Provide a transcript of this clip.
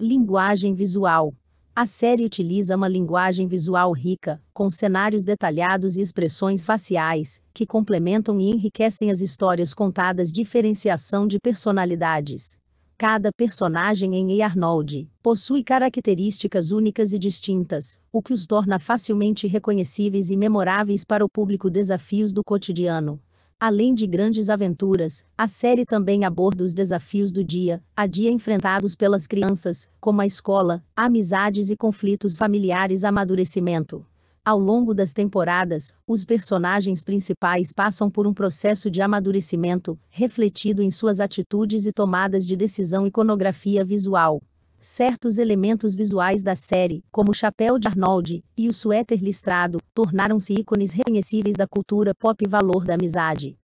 Linguagem visual. A série utiliza uma linguagem visual rica, com cenários detalhados e expressões faciais, que complementam e enriquecem as histórias contadas diferenciação de personalidades. Cada personagem em E. Arnold possui características únicas e distintas, o que os torna facilmente reconhecíveis e memoráveis para o público desafios do cotidiano, Além de grandes aventuras, a série também aborda os desafios do dia a dia enfrentados pelas crianças, como a escola, amizades e conflitos familiares amadurecimento. Ao longo das temporadas, os personagens principais passam por um processo de amadurecimento, refletido em suas atitudes e tomadas de decisão iconografia visual. Certos elementos visuais da série, como o chapéu de Arnold e o suéter listrado, tornaram-se ícones reconhecíveis da cultura pop e valor da amizade.